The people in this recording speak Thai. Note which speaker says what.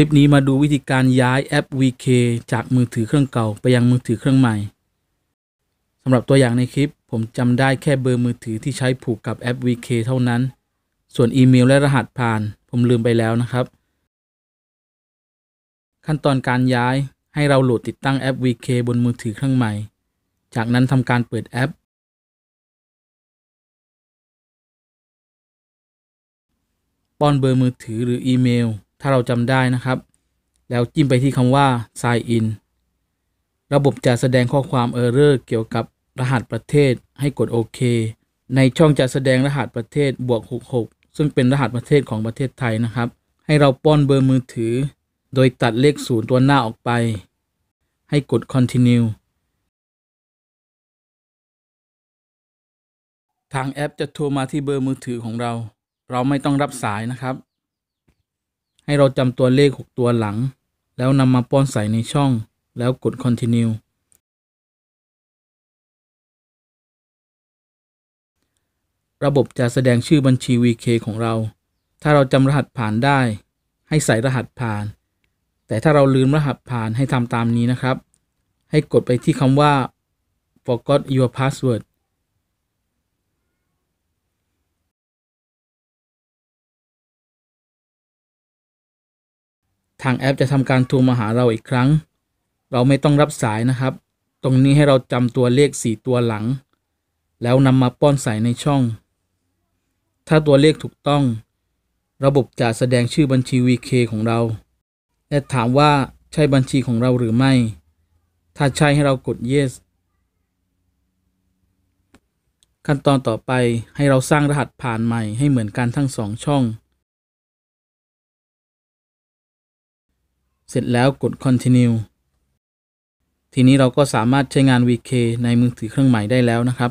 Speaker 1: ลิปนี้มาดูวิธีการย้ายแอป VK จากมือถือเครื่องเก่าไปยังมือถือเครื่องใหม่ สำหรับตัวอย่างในคลิปผมจำได้แค่เบอร์มือถือที่ใช้ผูกกับแอป VK เท่านั้น ส่วนอีเมลและรหัสผ่านผมลืมไปแล้วนะครับ ขั้นตอนการย้ายให้เราโหลดติดตั้งแอป VK
Speaker 2: บนมือถือเครื่องใหม่ จากนั้นทำการเปิดแอป ป้อนเบอร์มือถือหรืออีเมล
Speaker 1: ถ้าเราจำได้นะครับ แล้วจิ้มไปที่คำว่า sign in ระบบจะแสดงข้อความ error เกี่ยวกับรหัสประเทศให้กดโอเคในช่องจะแสดงรหัสประเทศ บวก66 ซึ่งเป็นรหัสประเทศของประเทศไทยนะครับ ให้เราป้อนเบอร์มือถือโดยตัดเลขศูนย์ตัวหน้าออกไป ให้กด continue ทางแอปจะโทรมาที่เบอร์มือถือของเรา เราไม่ต้องรับสายนะครับให้เราจำตัวเลข 6 ตัวหลัง แล้วนำมาป้อนใส่ในช่อง แล้วกด continue ระบบจะแสดงชื่อบัญชี VK ของเรา ถ้าเราจำรหัสผ่านได้ ให้ใส่รหัสผ่าน แต่ถ้าเราลืมรหัสผ่านให้ทำตามนี้นะครับ ให้กดไปที่คำว่า forgot your password ทางแอปจะทำการโทรมาหาเราอีกครั้ง เราไม่ต้องรับสายนะครับ ตรงนี้ให้เราจำตัวเลข 4 ตัวหลัง แล้วนำมาป้อนใส่ในช่อง ถ้าตัวเลขถูกต้อง ระบบจะแสดงชื่อบัญชี VK ของเรา และถามว่า ใช่บัญชีของเราหรือไม่ ถ้าใช่ให้เรากด yes ขั้นตอนต่อไปให้เราสร้างรหัสผ่านใหม่ให้เหมือนกันทั้งสองช่อง
Speaker 2: เสร็จแล้วกด continue ทีนี้เราก็สามารถใช้งาน VK ในมือถือเครื่องใหม่ได้แล้วนะครับ